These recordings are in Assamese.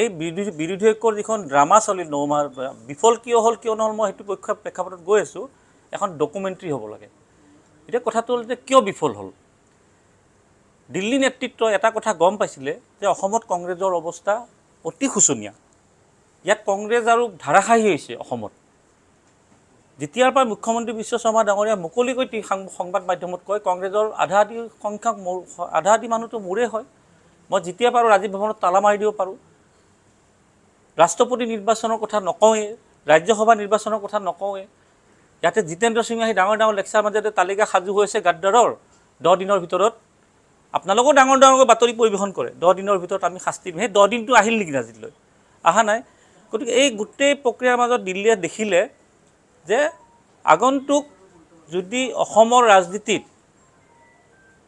এই বিৰোধী বিৰোধীসকলৰ যিখন ড্ৰামা চলিল নৌমাৰ বিফল কিয় হ'ল কিয় নহ'ল মই সেইটো পক্ষ প্ৰেক্ষাপটত গৈ আছোঁ এখন ডকুমেণ্ট্ৰি হ'ব লাগে এতিয়া কথাটো হ'ল যে কিয় বিফল হ'ল দিল্লী নেতৃত্বই এটা কথা গম পাইছিলে যে অসমত কংগ্ৰেছৰ অৱস্থা অতি শোচনীয়া ইয়াত কংগ্ৰেছ আৰু ধাৰাসাহী হৈছে অসমত যেতিয়াৰ পৰা মুখ্যমন্ত্ৰী বিশ্ব শৰ্মা ডাঙৰীয়া মুকলিকৈ সংবাদ মাধ্যমত কয় কংগ্ৰেছৰ আধা আধি সংখ্যক মোৰ আধা আধি মানুহটো মোৰেই হয় মই যেতিয়া পাৰোঁ ৰাজীৱ ভৱনত তালা মাৰি দিব পাৰোঁ ৰাষ্ট্ৰপতি নিৰ্বাচনৰ কথা নকওঁৱেই ৰাজ্যসভা নিৰ্বাচনৰ কথা নকওঁৱেই ইয়াতে জিতেন্দ্ৰ সিঙে আহি ডাঙৰ ডাঙৰ লেকচাৰ মাজতে তালিকা সাজু হৈছে গাদ্দাৰৰ দহ দিনৰ ভিতৰত আপোনালোকেও ডাঙৰ ডাঙৰকৈ বাতৰি পৰিৱেশন কৰে দহ দিনৰ ভিতৰত আমি শাস্তি দিম সেই দহ দিনটো আহিল নেকি নাজিলৈ অহা নাই গতিকে এই গোটেই প্ৰক্ৰিয়াৰ মাজত দিল্লীয়ে দেখিলে যে আগন্তুক যদি অসমৰ ৰাজনীতিত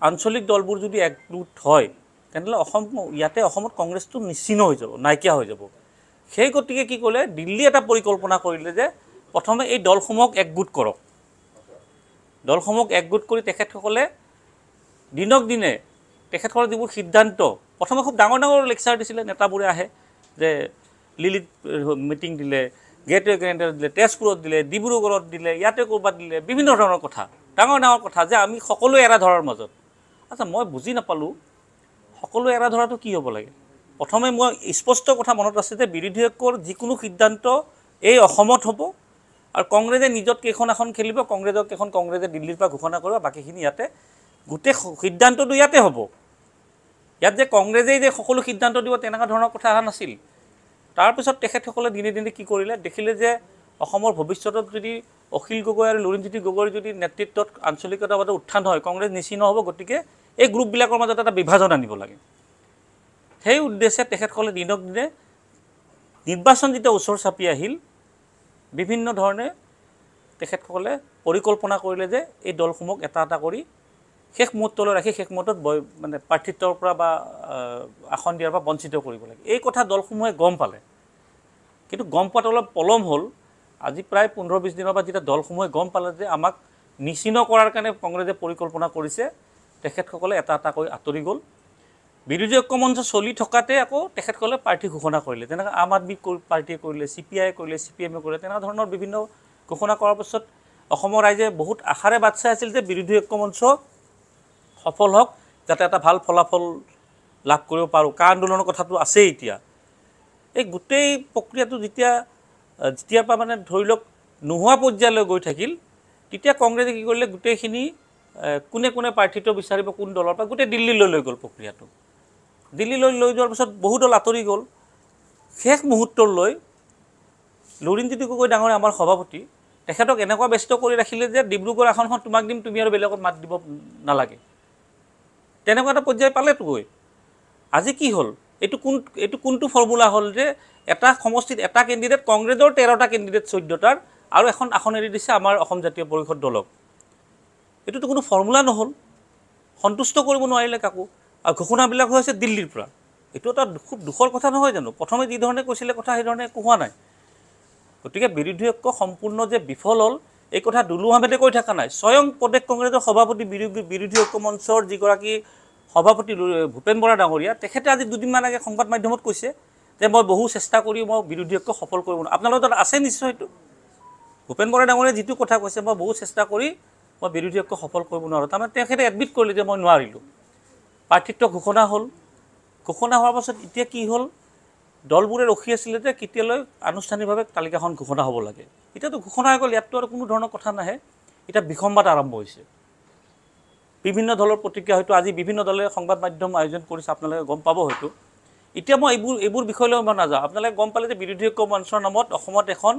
আঞ্চলিক দলবোৰ যদি একগোট হয় তেনেহ'লে অসম ইয়াতে অসমত কংগ্ৰেছটো নিচিন্ন হৈ যাব নাইকিয়া হৈ যাব সেই গতিকে কি ক'লে দিল্লী এটা পৰিকল্পনা কৰিলে যে প্ৰথমে এই দলসমূহক একগোট কৰক দলসমূহক একগোট কৰি তেখেতসকলে দিনক দিনে তেখেতসকলৰ যিবোৰ সিদ্ধান্ত প্ৰথমে খুব ডাঙৰ ডাঙৰ লেকচাৰ দিছিলে নেতাবোৰে আহে যে লিলিত মিটিং দিলে গেটৱে কেনেদৰে দিলে তেজপুৰত দিলে ডিব্ৰুগড়ত দিলে ইয়াতে ক'ৰবাত দিলে বিভিন্ন ধৰণৰ কথা ডাঙৰ ডাঙৰ কথা যে আমি সকলোৱে এৰা ধৰাৰ মাজত আচ্ছা মই বুজি নাপালোঁ সকলোৱে এৰা ধৰাটো কি হ'ব লাগে প্ৰথমে মই স্পষ্ট কথা মনত আছে যে বিৰোধীসকলৰ যিকোনো সিদ্ধান্ত এই অসমত হ'ব আৰু কংগ্ৰেছে নিজত কেইখন আসন খেলিব কংগ্ৰেছক কেইখন কংগ্ৰেছে দিল্লীৰ পৰা ঘোষণা কৰিব বাকীখিনি ইয়াতে গোটেই সিদ্ধান্তটো ইয়াতে হ'ব ইয়াত যে কংগ্ৰেছেই যে সকলো সিদ্ধান্ত দিব তেনেকুৱা ধৰণৰ কথা অহা নাছিল তাৰপিছত তেখেতসকলে দিনে দিনে কি কৰিলে দেখিলে যে অসমৰ ভৱিষ্যতত যদি অখিল গগৈ আৰু লুৰিণজ্যোতি গগৈৰ যদি নেতৃত্বত আঞ্চলিকতাবাদৰ উত্থান হয় কংগ্ৰেছ নিচিন্ন হ'ব গতিকে এই গ্ৰুপবিলাকৰ মাজত এটা বিভাজন আনিব লাগে সেই উদ্দেশ্যে তেখেতসকলে দিনক দিনে নিৰ্বাচন যেতিয়া ওচৰ চাপি আহিল বিভিন্ন ধৰণে তেখেতসকলে পৰিকল্পনা কৰিলে যে এই দলসমূহক এটা এটা কৰি শেষ মুহূৰ্তলৈ ৰাখি শেষ মুহূৰ্তত বয় মানে প্ৰাৰ্থিত্বৰ পৰা বা আসন দিয়াৰ পৰা বঞ্চিত কৰিব লাগে এই কথা দলসমূহে গম পালে কিন্তু গম পোৱাটো অলপ পলম হ'ল আজি প্ৰায় পোন্ধৰ বিছ দিনৰ পৰা যেতিয়া দলসমূহে গম পালে যে আমাক নিচিন্ন কৰাৰ কাৰণে কংগ্ৰেছে পৰিকল্পনা কৰিছে তেখেতসকলে এটা এটাকৈ আঁতৰি গ'ল বিৰোধী ঐক্য মঞ্চ চলি থকাতে আকৌ তেখেতসকলে প্ৰাৰ্থী ঘোষণা কৰিলে তেনেকৈ আম আদমি পাৰ্টিয়ে কৰলে সিপিআই কৰলে সিপিএমে কৰলে তেনে ধৰনেৰ বিভিন্ন ঘোষণা কৰাৰ পিছত ৰাইজে বহুত আশাৰে বাট চাই আছিল যে বিৰোধী ঐক্য মঞ্চ সফল হওক যাতে এটা ভাল ফলাফল লাভ কৰিব পাৰোঁ কা আন্দোলনৰ কথাটো আছেই এতিয়া এই গোটেই প্ৰক্ৰিয়াটো যেতিয়া যেতিয়াৰ পৰা মানে ধৰি লওক নোহোৱা পৰ্যায়লৈ গৈ থাকিল তেতিয়া কংগ্ৰেছে কি কৰিলে গোটেইখিনি কোনে কোনে প্ৰাৰ্থিত্ব বিচাৰিব কোন দলৰ পৰা গোটেই দিল্লীলৈ লৈ গল প্ৰক্ৰিয়াটো দিল্লীলৈ লৈ যোৱাৰ পিছত বহু দল আঁতৰি গ'ল শেষ মুহূৰ্তলৈ লুৰিণজ্যোতি গগৈ ডাঙৰে আমাৰ সভাপতি তেখেতক এনেকুৱা ব্যস্ত কৰি ৰাখিলে যে ডিব্ৰুগড় আসনখন তোমাক দিম তুমি আৰু বেলেগক মাত দিব নালাগে তেনেকুৱা এটা পৰ্যায় পালেতোগৈ আজি কি হ'ল এইটো কোন এইটো কোনটো ফৰ্মুলা হ'ল যে এটা সমষ্টিত এটা কেণ্ডিডেট কংগ্ৰেছৰ তেৰটা কেণ্ডিডেট চৈধ্যটাৰ আৰু এখন আসন এৰি দিছে আমাৰ অসম জাতীয় পৰিষদ দলক এইটোতো কোনো ফৰ্মুলা নহ'ল সন্তুষ্ট কৰিব নোৱাৰিলে কাকো আৰু ঘোষণাবিলাক হৈ আছে দিল্লীৰ পৰা এইটো এটা খুব দুখৰ কথা নহয় জানো প্ৰথমে যিধৰণে কৈছিলে কথা সেইধৰণে কোৱা নাই গতিকে বিৰোধী ঐক্য সম্পূৰ্ণ যে বিফল হ'ল এই কথা দুলু আহমেদে কৈ থকা নাই স্বয়ং প্ৰদেশ কংগ্ৰেছৰ সভাপতি বিৰোধী বিৰোধী ঐক্য মঞ্চৰ যিগৰাকী সভাপতি ভূপেন বৰা ডাঙৰীয়া তেখেতে আজি দুদিনমান আগে সংবাদ মাধ্যমত কৈছে যে মই বহু চেষ্টা কৰি মই বিৰোধী ঐক্য সফল কৰিব নোৱাৰোঁ আপোনালোকৰ তাত আছে নিশ্চয়টো ভূপেন বৰা ডাঙৰীয়া যিটো কথা কৈছে মই বহু চেষ্টা কৰি মই বিৰোধী ঐক্য সফল কৰিব নোৱাৰোঁ তাৰমানে তেখেতে এডমিট কৰিলে যে মই নোৱাৰিলোঁ প্ৰাৰ্থিত্ব ঘোষণা হ'ল ঘোষণা হোৱাৰ পাছত এতিয়া কি হ'ল দলবোৰে ৰখি আছিলে যে কেতিয়ালৈ আনুষ্ঠানিকভাৱে তালিকাখন ঘোষণা হ'ব লাগে এতিয়াতো ঘোষণা হৈ গ'ল ইয়াততো আৰু কোনো ধৰণৰ কথা নাহে এতিয়া বিসম্বাদ আৰম্ভ হৈছে বিভিন্ন দলৰ প্ৰতিক্ৰিয়া হয়তো আজি বিভিন্ন দলে সংবাদ মাধ্যম আয়োজন কৰিছে আপোনালোকে গম পাব হয়তো এতিয়া মই এইবোৰ এইবোৰ বিষয়লৈ মই নাযাওঁ আপোনালোকে গম পালে যে বিৰোধী ঐক্য মঞ্চৰ নামত অসমত এখন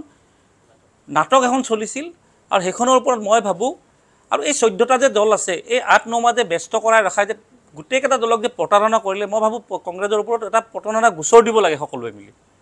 নাটক এখন চলিছিল আৰু সেইখনৰ ওপৰত মই ভাবোঁ আৰু এই চৈধ্যটা যে দল আছে এই আঠ নমা যে ব্যস্ত কৰাই ৰখাই যে গোটেইকেইটা দলক যে প্ৰতাৰণা কৰিলে মই ভাবোঁ কংগ্ৰেছৰ ওপৰত এটা প্ৰতাৰণা গোচৰ দিব লাগে সকলোৱে মিলি